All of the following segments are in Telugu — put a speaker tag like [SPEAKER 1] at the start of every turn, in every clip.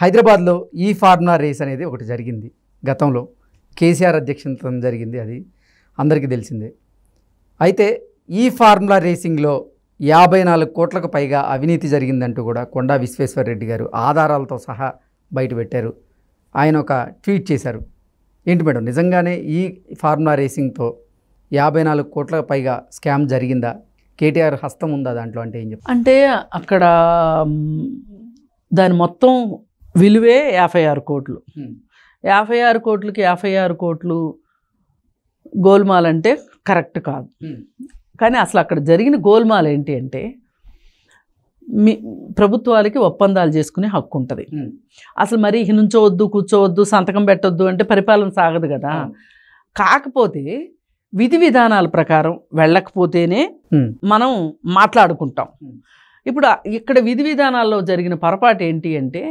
[SPEAKER 1] హైదరాబాద్లో ఈ ఫార్ములా రేస్ అనేది ఒకటి జరిగింది గతంలో కేసీఆర్ అధ్యక్షతం జరిగింది అది అందరికీ తెలిసిందే అయితే ఈ ఫార్ములా రేసింగ్లో యాభై నాలుగు కోట్లకు పైగా అవినీతి జరిగిందంటూ కూడా కొండా విశ్వేశ్వర రెడ్డి గారు ఆధారాలతో సహా బయటపెట్టారు ఆయన ఒక ట్వీట్ చేశారు ఏంటి మేడం నిజంగానే ఈ ఫార్ములా రేసింగ్తో యాభై నాలుగు కోట్ల పైగా స్కామ్ జరిగిందా కేటీఆర్ హస్తం ఉందా దాంట్లో అంటే ఏం చెప్ అంటే అక్కడ దాని మొత్తం
[SPEAKER 2] విలువే యాభై ఆరు కోట్లు యాభై ఆరు కోట్లకి యాభై ఆరు కోట్లు గోల్మాల్ అంటే కరెక్ట్ కాదు కానీ అసలు అక్కడ జరిగిన గోల్మాల్ ఏంటి అంటే మీ ప్రభుత్వాలకి ఒప్పందాలు చేసుకునే హక్కు ఉంటుంది అసలు మరీ నుంచోవద్దు కూర్చోవద్దు సంతకం పెట్టొద్దు అంటే పరిపాలన సాగదు కదా కాకపోతే విధి విధానాల ప్రకారం వెళ్ళకపోతేనే మనం మాట్లాడుకుంటాం ఇప్పుడు ఇక్కడ విధి విధానాల్లో జరిగిన పొరపాటు ఏంటి అంటే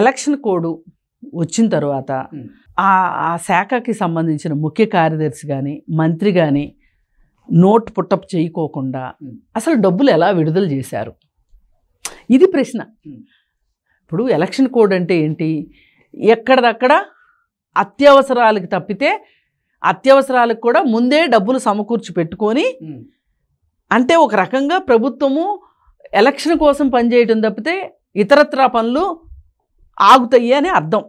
[SPEAKER 2] ఎలక్షన్ కోడ్ వచ్చిన తర్వాత ఆ ఆ శాఖకి సంబంధించిన ముఖ్య కార్యదర్శి కానీ మంత్రి కానీ నోట్ పుట్టప్ చేయకోకుండా అసలు డబ్బులు ఎలా విడుదల చేశారు ఇది ప్రశ్న ఇప్పుడు ఎలక్షన్ కోడ్ అంటే ఏంటి ఎక్కడదక్కడ అత్యవసరాలకు తప్పితే అత్యవసరాలకు కూడా ముందే డబ్బులు సమకూర్చి పెట్టుకొని అంటే ఒక రకంగా ప్రభుత్వము ఎలక్షన్ కోసం పనిచేయటం తప్పితే ఇతరత్రా పనులు ఆగుతాయి అని అర్థం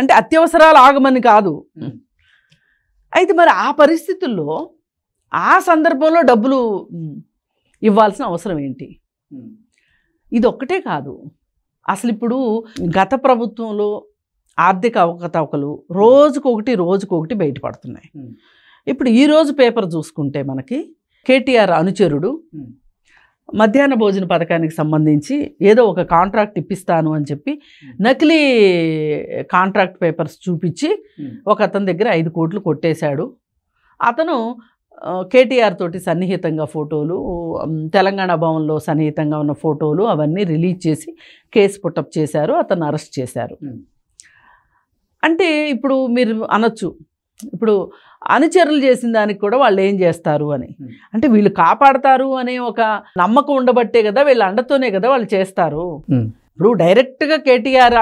[SPEAKER 2] అంటే అత్యవసరాలు ఆగమని కాదు అయితే మరి ఆ పరిస్థితుల్లో ఆ సందర్భంలో డబ్బులు ఇవ్వాల్సిన అవసరం ఏంటి ఇది ఒక్కటే కాదు అసలు ఇప్పుడు గత ప్రభుత్వంలో ఆర్థిక అవకతవకలు రోజుకొకటి రోజుకొకటి బయటపడుతున్నాయి ఇప్పుడు ఈరోజు పేపర్ చూసుకుంటే మనకి కేటీఆర్ అనుచరుడు మధ్యాహ్న భోజన పథకానికి సంబంధించి ఏదో ఒక కాంట్రాక్ట్ ఇప్పిస్తాను అని చెప్పి నకిలీ కాంట్రాక్ట్ పేపర్స్ చూపించి ఒక అతని దగ్గర ఐదు కోట్లు కొట్టేశాడు అతను కేటీఆర్ తోటి సన్నిహితంగా ఫోటోలు తెలంగాణ భవన్లో సన్నిహితంగా ఉన్న ఫోటోలు అవన్నీ రిలీజ్ చేసి కేసు పుట్టప్ చేశారు అతను అరెస్ట్ చేశారు అంటే ఇప్పుడు మీరు అనొచ్చు ఇప్పుడు అనుచరులు చేసిన దానికి కూడా వాళ్ళు ఏం చేస్తారు అని అంటే వీళ్ళు కాపాడతారు అనే ఒక నమ్మకం ఉండబట్టే కదా వీళ్ళ అండతోనే కదా వాళ్ళు చేస్తారు ఇప్పుడు డైరెక్ట్గా కేటీఆర్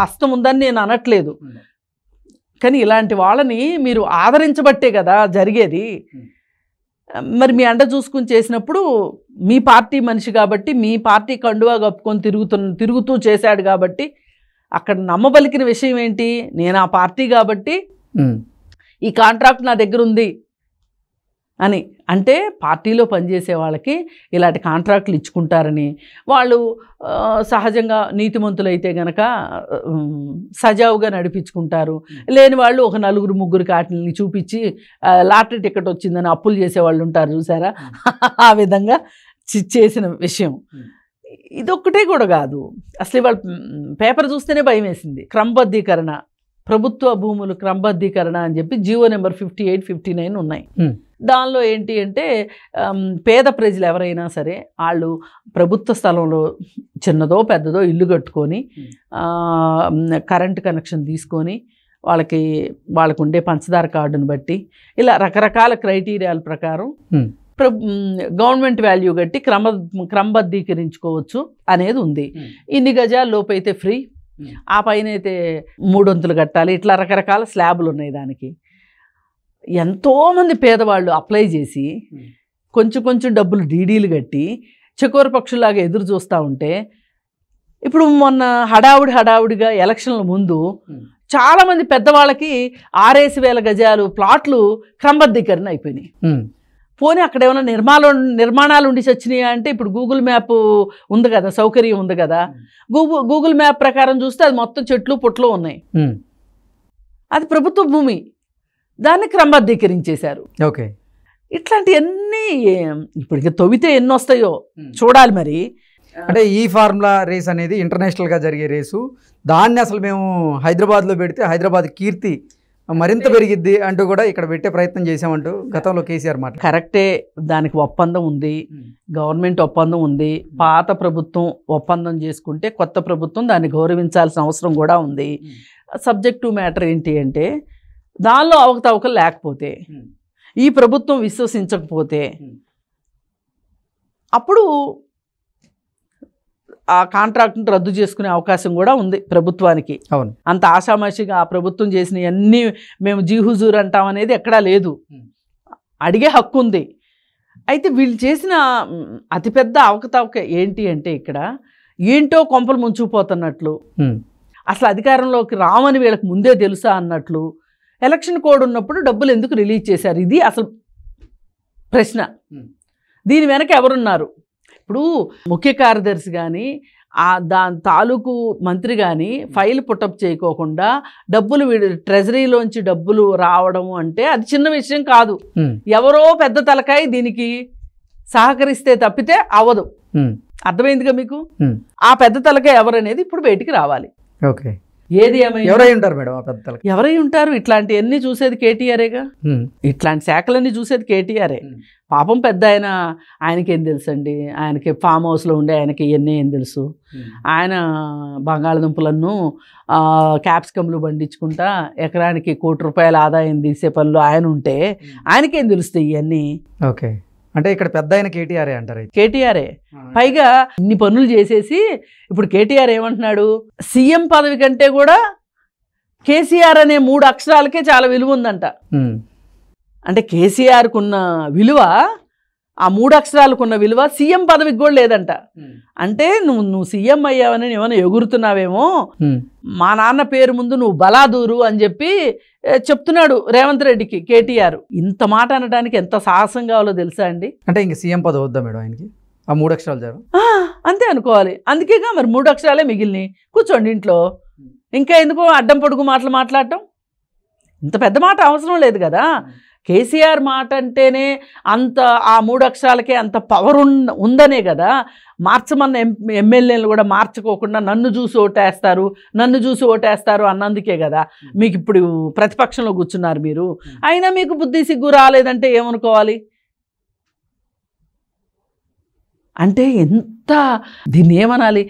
[SPEAKER 2] హస్తం ఉందని నేను అనట్లేదు కానీ ఇలాంటి వాళ్ళని మీరు ఆదరించబట్టే కదా జరిగేది మరి మీ అండ చూసుకుని చేసినప్పుడు మీ పార్టీ మనిషి కాబట్టి మీ పార్టీ కండువా కప్పుకొని తిరుగుతున్న తిరుగుతూ చేశాడు కాబట్టి అక్కడ నమ్మబలికిన విషయం ఏంటి నేను ఆ పార్టీ కాబట్టి ఈ కాంట్రాక్ట్ నా దగ్గర ఉంది అని అంటే పార్టీలో పనిచేసే వాళ్ళకి ఇలాంటి కాంట్రాక్ట్లు ఇచ్చుకుంటారని వాళ్ళు సహజంగా నీతిమంతులైతే గనక సజావుగా నడిపించుకుంటారు లేని వాళ్ళు ఒక నలుగురు ముగ్గురు కాటిని చూపించి లాటరీ టికెట్ వచ్చిందని అప్పులు చేసేవాళ్ళు ఉంటారు చూసారా ఆ విధంగా చేసిన విషయం ఇదొక్కటే కూడా కాదు అసలు ఇవాళ పేపర్ చూస్తేనే భయం వేసింది క్రమబద్ధీకరణ ప్రభుత్వ భూములు క్రమబద్ధీకరణ అని చెప్పి GO number fifty eight fifty nine ఉన్నాయి దానిలో ఏంటి అంటే పేద ప్రజలు ఎవరైనా సరే వాళ్ళు ప్రభుత్వ స్థలంలో చిన్నదో పెద్దదో ఇల్లు కట్టుకొని కరెంటు కనెక్షన్ తీసుకొని వాళ్ళకి వాళ్ళకు ఉండే పంచదార కార్డును బట్టి ఇలా రకరకాల క్రైటీరియాల ప్రకారం గవర్నమెంట్ వాల్యూ గట్టి క్రమ క్రమబద్ధీకరించుకోవచ్చు అనేది ఉంది ఇన్ని గజాల లోపైతే ఫ్రీ ఆ పైన అయితే మూడొంతులు కట్టాలి ఇట్లా రకరకాల స్లాబులు ఉన్నాయి దానికి ఎంతోమంది పేదవాళ్ళు అప్లై చేసి కొంచెం కొంచెం డబ్బులు డీడీలు కట్టి చకోర పక్షులాగా ఎదురు చూస్తూ ఉంటే ఇప్పుడు మొన్న హడావుడి హడావుడిగా ఎలక్షన్ల ముందు చాలామంది పెద్దవాళ్ళకి ఆరేసి వేల గజాలు ప్లాట్లు క్రమబద్ధీకరణ అయిపోయినాయి పోనీ అక్కడ ఏమైనా నిర్మాణం నిర్మాణాలు ఉండి వచ్చినాయా అంటే ఇప్పుడు గూగుల్ మ్యాప్ ఉంది కదా సౌకర్యం ఉంది కదా గూగుల్ గూగుల్ మ్యాప్ ప్రకారం చూస్తే అది మొత్తం చెట్లు పొట్లు ఉన్నాయి అది ప్రభుత్వ భూమి దాన్ని క్రమబద్ధీకరించేశారు
[SPEAKER 1] ఓకే ఇట్లాంటివన్నీ ఇప్పటికి తొవితే ఎన్ని వస్తాయో చూడాలి మరి అంటే ఈ ఫార్ములా రేస్ అనేది ఇంటర్నేషనల్గా జరిగే రేసు దాన్ని అసలు మేము హైదరాబాద్లో పెడితే హైదరాబాద్ కీర్తి మరింత పెరిగిద్ది అంటూ కూడా ఇక్కడ పెట్టే ప్రయత్నం చేసామంటూ గతంలో కేసీఆర్ మాట కరెక్టే దానికి ఒప్పందం ఉంది
[SPEAKER 2] గవర్నమెంట్ ఒప్పందం ఉంది పాత ప్రభుత్వం ఒప్పందం చేసుకుంటే కొత్త ప్రభుత్వం దాన్ని గౌరవించాల్సిన అవసరం కూడా ఉంది సబ్జెక్టివ్ మ్యాటర్ ఏంటి అంటే దానిలో అవకతవకలు లేకపోతే ఈ ప్రభుత్వం విశ్వసించకపోతే అప్పుడు ఆ కాంట్రాక్ట్ను రద్దు చేసుకునే అవకాశం కూడా ఉంది ప్రభుత్వానికి అవును అంత ఆషామాషిగా ఆ ప్రభుత్వం చేసిన అన్ని మేము జీహుజూర్ అంటాం అనేది ఎక్కడా లేదు అడిగే హక్కు ఉంది అయితే వీళ్ళు చేసిన అతిపెద్ద అవకతవక ఏంటి అంటే ఇక్కడ ఏంటో కొంపలు ముంచుకుపోతున్నట్లు అసలు అధికారంలోకి రామని వీళ్ళకి ముందే తెలుసా అన్నట్లు ఎలక్షన్ కోడ్ ఉన్నప్పుడు డబ్బులు ఎందుకు రిలీజ్ చేశారు ఇది అసలు ప్రశ్న దీని వెనక ఎవరున్నారు ఇప్పుడు ముఖ్య కార్యదర్శి కానీ ఆ దాని తాలూకు మంత్రి కానీ ఫైల్ పుటప్ చేయకోకుండా డబ్బులు ట్రెజరీలోంచి డబ్బులు రావడం అంటే అది చిన్న విషయం కాదు ఎవరో పెద్ద తలకాయ దీనికి సహకరిస్తే తప్పితే అవ్వదు అర్థమైందిగా మీకు ఆ పెద్ద తలకాయ ఎవరనేది ఇప్పుడు బయటికి రావాలి ఓకే ఏది ఎవరై ఉంటారు మేడం ఆ పెద్దలు ఎవరై ఉంటారు ఇట్లాంటివన్నీ చూసేది కేటీఆర్ఏగా ఇట్లాంటి శాఖలన్నీ చూసేది కేటీఆర్ఏ పాపం పెద్ద ఆయన ఆయనకి ఏం అండి ఆయనకి ఫామ్ హౌస్లో ఉండే ఆయనకి ఇవన్నీ ఏం తెలుసు ఆయన బంగాళదుంపలను క్యాప్సికమ్లు పండించుకుంటా ఎకరానికి కోటి రూపాయల ఆదాయం తీసే పనులు ఆయన ఉంటే ఆయనకేం తెలుస్తాయి ఇవన్నీ ఓకే అంటే ఇక్కడ పెద్ద ఆయన కేటీఆర్ఏ అంటారు కేటీఆర్ఏ పైగా ఇన్ని పనులు చేసేసి ఇప్పుడు కేటీఆర్ ఏమంటున్నాడు సీఎం పదవి కంటే కూడా కేసీఆర్ అనే మూడు అక్షరాలకే చాలా విలువ ఉందంట అంటే కేసీఆర్కున్న విలువ ఆ మూడు అక్షరాలకు ఉన్న విలువ సీఎం పదవికి కూడా లేదంట అంటే నువ్వు నువ్వు సీఎం అయ్యావని ఏమైనా ఎగురుతున్నావేమో మా నాన్న పేరు ముందు నువ్వు బలాదూరు అని చెప్పి చెప్తున్నాడు రేవంత్ రెడ్డికి కేటీఆర్ ఇంత మాట అనడానికి ఎంత సాహసం కావాలో తెలుసా అండి
[SPEAKER 1] అంటే ఇంక సీఎం పదవి వద్దా మేడం ఆయనకి ఆ మూడు అక్షరాలు చాలు
[SPEAKER 2] అంతే అనుకోవాలి అందుకేగా మరి మూడు అక్షరాలే మిగిలినాయి కూర్చోండి ఇంట్లో ఇంకా ఎందుకు అడ్డం పొడుగు మాటలు మాట్లాడటం ఇంత పెద్ద మాట అవసరం లేదు కదా కేసీఆర్ మాట అంటేనే అంత ఆ మూడు అక్షరాలకే అంత పవర్ ఉన్ ఉందనే కదా మార్చమన్న ఎం ఎమ్మెల్యేలు కూడా మార్చుకోకుండా నన్ను చూసి ఓటేస్తారు నన్ను చూసి ఓటేస్తారు అన్నందుకే కదా మీకు ఇప్పుడు ప్రతిపక్షంలో కూర్చున్నారు మీరు అయినా మీకు బుద్ధి సిగ్గు రాలేదంటే ఏమనుకోవాలి అంటే ఎంత దీన్ని ఏమనాలి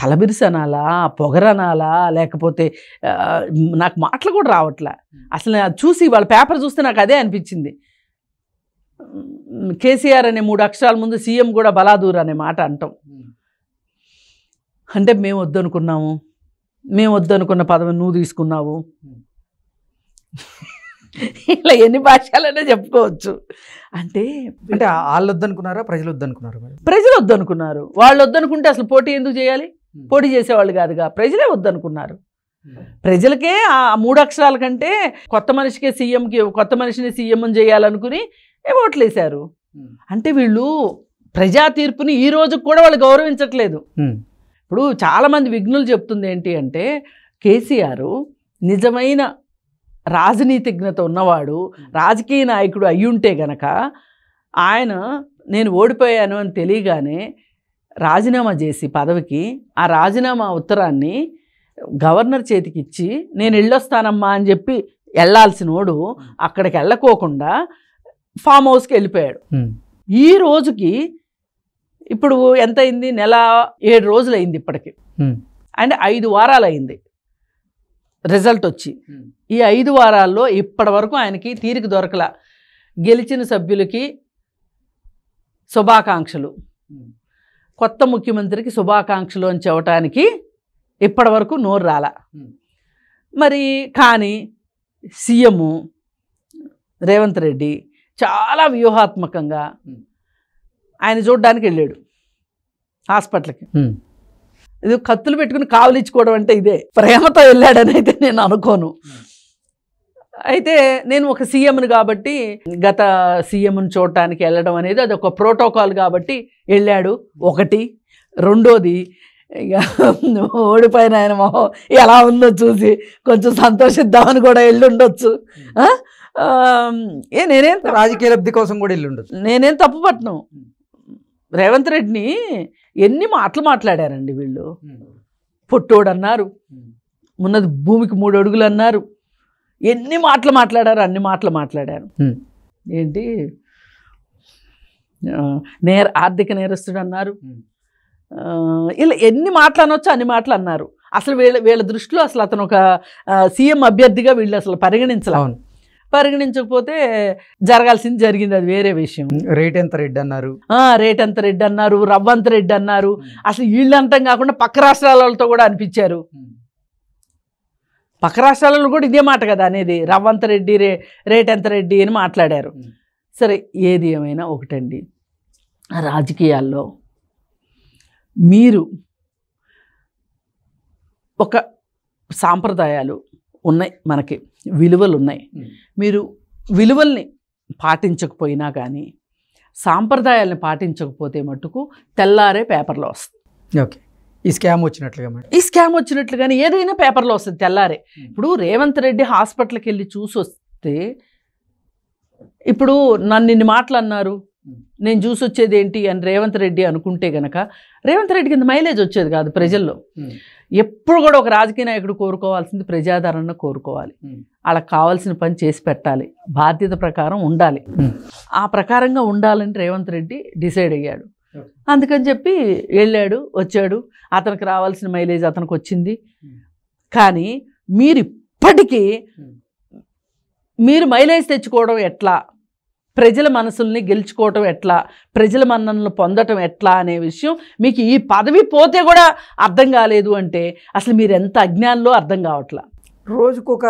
[SPEAKER 2] తలబిరిసి అనాలా పొగరనాలా లేకపోతే నాకు మాటలు కూడా రావట్లా అసలు చూసి వాళ్ళ పేపర్ చూస్తే నాకు అదే అనిపించింది కేసీఆర్ అనే మూడు అక్షరాల ముందు సీఎం కూడా బలాదూర్ అనే మాట అంటాం అంటే మేము వద్దనుకున్నాము మేము వద్దనుకున్న పదవి నువ్వు తీసుకున్నావు ఇలా ఎన్ని భాషలనే చెప్పుకోవచ్చు అంటే అంటే వాళ్ళు వద్దనుకున్నారా ప్రజలు వద్దనుకున్నారు ప్రజలు వద్దనుకున్నారు వాళ్ళు వద్దనుకుంటే అసలు పోటీ ఎందుకు చేయాలి పోటీ చేసేవాళ్ళు కాదుగా ప్రజలే వద్దనుకున్నారు ప్రజలకే ఆ మూడు అక్షరాల కంటే కొత్త మనిషికే సీఎంకి కొత్త మనిషిని సీఎం చేయాలనుకుని ఓట్లు వేశారు అంటే వీళ్ళు ప్రజా తీర్పుని ఈ రోజు కూడా వాళ్ళు గౌరవించట్లేదు ఇప్పుడు చాలామంది విఘ్నులు చెప్తుంది ఏంటి అంటే కేసీఆర్ నిజమైన రాజనీతిజ్ఞత ఉన్నవాడు రాజకీయ నాయకుడు అయ్యుంటే గనక ఆయన నేను ఓడిపోయాను అని తెలియగానే రాజీనామా చేసి పదవికి ఆ రాజీనామా ఉత్తరాన్ని గవర్నర్ చేతికి ఇచ్చి నేను వెళ్ళొస్తానమ్మా అని చెప్పి వెళ్ళాల్సినోడు అక్కడికి వెళ్ళకోకుండా ఫామ్ హౌస్కి వెళ్ళిపోయాడు ఈ రోజుకి ఇప్పుడు ఎంత అయింది నెల ఏడు రోజులు అయింది ఇప్పటికి అండ్ ఐదు వారాలు అయింది రిజల్ట్ వచ్చి ఈ ఐదు వారాల్లో ఇప్పటి వరకు ఆయనకి తీరిక దొరకల గెలిచిన సభ్యులకి శుభాకాంక్షలు కొత్త ముఖ్యమంత్రికి శుభాకాంక్షలు అని చెప్పటానికి ఇప్పటి వరకు నోరు రాల మరి కానీ సీఎం రేవంత్ రెడ్డి చాలా వ్యూహాత్మకంగా ఆయన చూడడానికి వెళ్ళాడు హాస్పిటల్కి ఇది కత్తులు పెట్టుకుని కావలిచ్చుకోవడం అంటే ఇదే ప్రేమతో వెళ్ళాడని అయితే నేను అనుకోను అయితే నేను ఒక సీఎంను కాబట్టి గత సీఎంను చూడటానికి వెళ్ళడం అనేది అది ఒక ప్రోటోకాల్ కాబట్టి వెళ్ళాడు ఒకటి రెండోది ఇక ఓడిపోయిన ఆయన మొహం ఎలా ఉందో చూసి కొంచెం సంతోషిద్దామని కూడా వెళ్ళుండొచ్చు ఏ నేనేం రాజకీయ లబ్ధి కోసం కూడా వెళ్ళుండదు నేనేం తప్పు పట్టను రేవంత్ రెడ్డిని ఎన్ని మాటలు మాట్లాడారండి వీళ్ళు పొట్టోడు అన్నారు ఉన్నది భూమికి మూడు అడుగులు అన్నారు ఎన్ని మాటలు మాట్లాడారు అన్ని మాటలు మాట్లాడారు ఏంటి నేర ఆర్థిక నేరస్తుడు అన్నారు ఇలా ఎన్ని మాటలు అనొచ్చు అన్ని మాటలు అన్నారు అసలు వీళ్ళ వీళ్ళ దృష్టిలో అసలు అతను ఒక సీఎం అభ్యర్థిగా వీళ్ళు అసలు పరిగణించలేవను పరిగణించకపోతే జరగాల్సింది జరిగింది అది వేరే విషయం
[SPEAKER 1] రేట్ ఎంత రెడ్డి అన్నారు
[SPEAKER 2] రేట్ ఎంత రెడ్డి అన్నారు రవ్వంత రెడ్డి అన్నారు అసలు వీళ్ళంతం కాకుండా పక్క రాష్ట్రాలతో కూడా అనిపించారు పక్క రాష్ట్రాలలో కూడా ఇదే మాట కదా అనేది రవ్వంత రెడ్డి రే రేట్ ఎంత రెడ్డి అని మాట్లాడారు సరే ఏది ఏమైనా ఒకటండి రాజకీయాల్లో మీరు ఒక సాంప్రదాయాలు ఉన్నాయి మనకి విలువలు ఉన్నాయి మీరు విలువల్ని పాటించకపోయినా కానీ సాంప్రదాయాలను పాటించకపోతే మటుకు తెల్లారే పేపర్లో వస్తుంది
[SPEAKER 1] ఓకే ఈ స్కామ్ వచ్చినట్లుగా మేడం
[SPEAKER 2] ఈ స్కామ్ వచ్చినట్లు కానీ ఏదైనా పేపర్లో వస్తుంది తెల్లారే ఇప్పుడు రేవంత్ రెడ్డి హాస్పిటల్కి వెళ్ళి చూసి వస్తే ఇప్పుడు నన్ను ఇన్ని మాటలు అన్నారు నేను చూసి వచ్చేది ఏంటి అని రేవంత్ రెడ్డి అనుకుంటే గనక రేవంత్ రెడ్డి కింద మైలేజ్ వచ్చేది కాదు ప్రజల్లో ఎప్పుడు కూడా ఒక రాజకీయ నాయకుడు కోరుకోవాల్సింది ప్రజాదరణ కోరుకోవాలి వాళ్ళకి కావాల్సిన పని చేసి పెట్టాలి బాధ్యత ప్రకారం ఉండాలి ఆ ప్రకారంగా ఉండాలని రేవంత్ రెడ్డి డిసైడ్ అయ్యాడు అందుకని చెప్పి వెళ్ళాడు వచ్చాడు అతనికి రావాల్సిన మైలేజ్ అతనికి వచ్చింది కానీ మీరు ఇప్పటికీ మీరు మైలేజ్ తెచ్చుకోవడం ఎట్లా ప్రజల మనసుల్ని గెలుచుకోవటం ఎట్లా ప్రజల మన్ననలు పొందటం ఎట్లా అనే విషయం మీకు ఈ పదవి పోతే కూడా అర్థం కాలేదు అంటే అసలు మీరు ఎంత అజ్ఞానంలో అర్థం కావట్లా
[SPEAKER 1] రోజుకు ఒక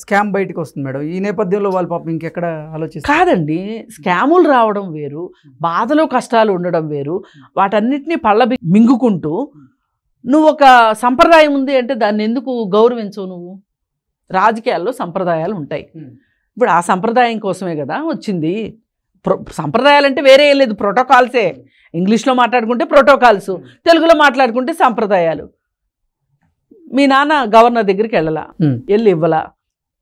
[SPEAKER 1] స్కామ్ బయటకు వస్తుంది మేడం ఈ నేపథ్యంలో
[SPEAKER 2] వాళ్ళు పాపం ఇంకెక్కడ ఆలోచిస్తారు కాదండి స్కాములు రావడం వేరు బాధలు కష్టాలు ఉండడం వేరు వాటన్నిటిని పళ్ళ మింగుకుంటూ నువ్వు ఒక సంప్రదాయం ఉంది అంటే దాన్ని ఎందుకు గౌరవించవు నువ్వు రాజకీయాల్లో సంప్రదాయాలు ఉంటాయి ఇప్పుడు ఆ సంప్రదాయం కోసమే కదా వచ్చింది సంప్రదాయాలు అంటే వేరే లేదు ప్రోటోకాల్సే ఇంగ్లీష్లో మాట్లాడుకుంటే ప్రోటోకాల్స్ తెలుగులో మాట్లాడుకుంటే సంప్రదాయాలు మీ నాన్న గవర్నర్ దగ్గరికి వెళ్ళలా వెళ్ళి ఇవ్వలా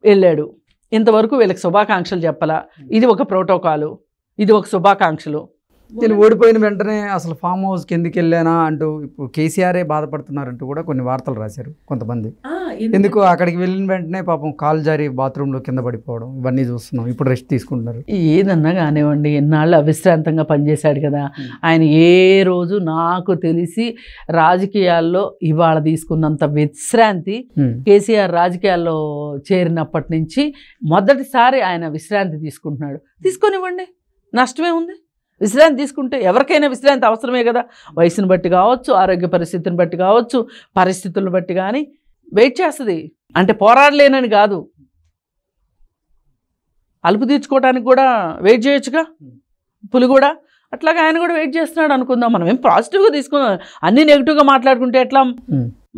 [SPEAKER 2] వెళ్ళాడు ఇంతవరకు వీళ్ళకి శుభాకాంక్షలు చెప్పలా ఇది ఒక ప్రోటోకాలు ఇది ఒక శుభాకాంక్షలు
[SPEAKER 1] నేను ఓడిపోయిన వెంటనే అసలు ఫామ్ హౌస్ కిందికి వెళ్ళానా అంటూ ఇప్పుడు కేసీఆరే బాధపడుతున్నారంటూ కూడా కొన్ని వార్తలు రాశారు కొంతమంది ఎందుకు అక్కడికి వెళ్ళిన వెంటనే పాపం కాలు జారి బాత్రూంలో కింద పడిపోవడం ఇవన్నీ చూస్తున్నాం ఇప్పుడు రెస్ట్ తీసుకుంటున్నారు
[SPEAKER 2] ఏదన్నా కానివ్వండి ఎన్నాళ్ళు అవిశ్రాంతంగా పనిచేశాడు కదా ఆయన ఏ రోజు నాకు తెలిసి రాజకీయాల్లో ఇవాళ తీసుకున్నంత విశ్రాంతి కేసీఆర్ రాజకీయాల్లో చేరినప్పటి నుంచి మొదటిసారి ఆయన విశ్రాంతి తీసుకుంటున్నాడు తీసుకొనివ్వండి నష్టమే ఉంది విశ్రాంతి తీసుకుంటే ఎవరికైనా విశ్రాంతి అవసరమే కదా వయసును బట్టి కావచ్చు ఆరోగ్య పరిస్థితిని బట్టి కావచ్చు పరిస్థితులను బట్టి కానీ వెయిట్ చేస్తుంది అంటే పోరాడలేనని కాదు అలుపు తీర్చుకోవడానికి కూడా వెయిట్ చేయొచ్చుగా పులి కూడా అట్లాగే ఆయన కూడా వెయిట్ చేస్తున్నాడు అనుకుందాం మనం ఏం పాజిటివ్గా తీసుకుందాం అన్నీ నెగిటివ్గా మాట్లాడుకుంటే ఎట్లా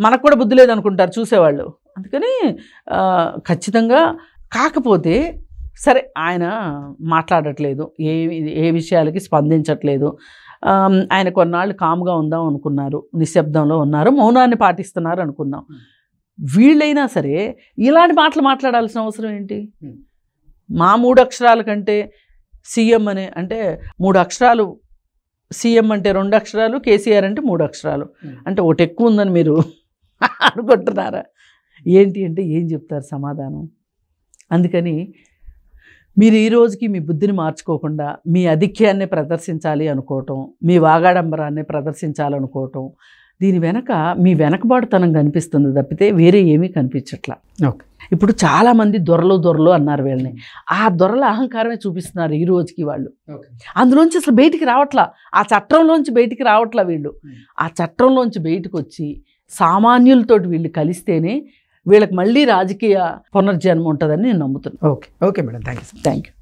[SPEAKER 2] మనకు కూడా బుద్ధి లేదనుకుంటారు చూసేవాళ్ళు అందుకని ఖచ్చితంగా కాకపోతే సరే ఆయన మాట్లాడట్లేదు ఏ ఏ విషయాలకి స్పందించట్లేదు ఆయన కొన్నాళ్ళు కామ్గా ఉందాం అనుకున్నారు నిశ్శబ్దంలో ఉన్నారు మౌనాన్ని పాటిస్తున్నారు అనుకుందాం వీళ్ళైనా సరే ఇలాంటి మాటలు మాట్లాడాల్సిన అవసరం ఏంటి మా మూడు అక్షరాల కంటే సీఎం అనే అంటే మూడు అక్షరాలు సీఎం అంటే రెండు అక్షరాలు కేసీఆర్ అంటే మూడు అక్షరాలు అంటే ఒకటి ఎక్కువ ఉందని మీరు అనుకుంటున్నారా ఏంటి అంటే ఏం చెప్తారు సమాధానం అందుకని మీరు ఈ రోజుకి మీ బుద్ధిని మార్చుకోకుండా మీ అధిక్యాన్ని ప్రదర్శించాలి అనుకోవటం మీ వాగాడంబరాన్ని ప్రదర్శించాలనుకోవటం దీని వెనక మీ వెనకబాటుతనం కనిపిస్తుంది తప్పితే వేరే ఏమీ కనిపించట్లా ఓకే ఇప్పుడు చాలామంది దొరలు దొరలు అన్నారు వీళ్ళని ఆ దొరల అహంకారమే చూపిస్తున్నారు ఈ రోజుకి వాళ్ళు అందులోంచి అసలు బయటికి రావట్లా ఆ చట్టంలోంచి బయటికి రావట్లా వీళ్ళు ఆ చట్టంలోంచి బయటకు వచ్చి సామాన్యులతోటి వీళ్ళు కలిస్తేనే వీళ్ళకి మళ్ళీ రాజకీయ పునర్జన్మ ఉంటుందని నేను నమ్ముతున్నాను okay okay madam thank you thank you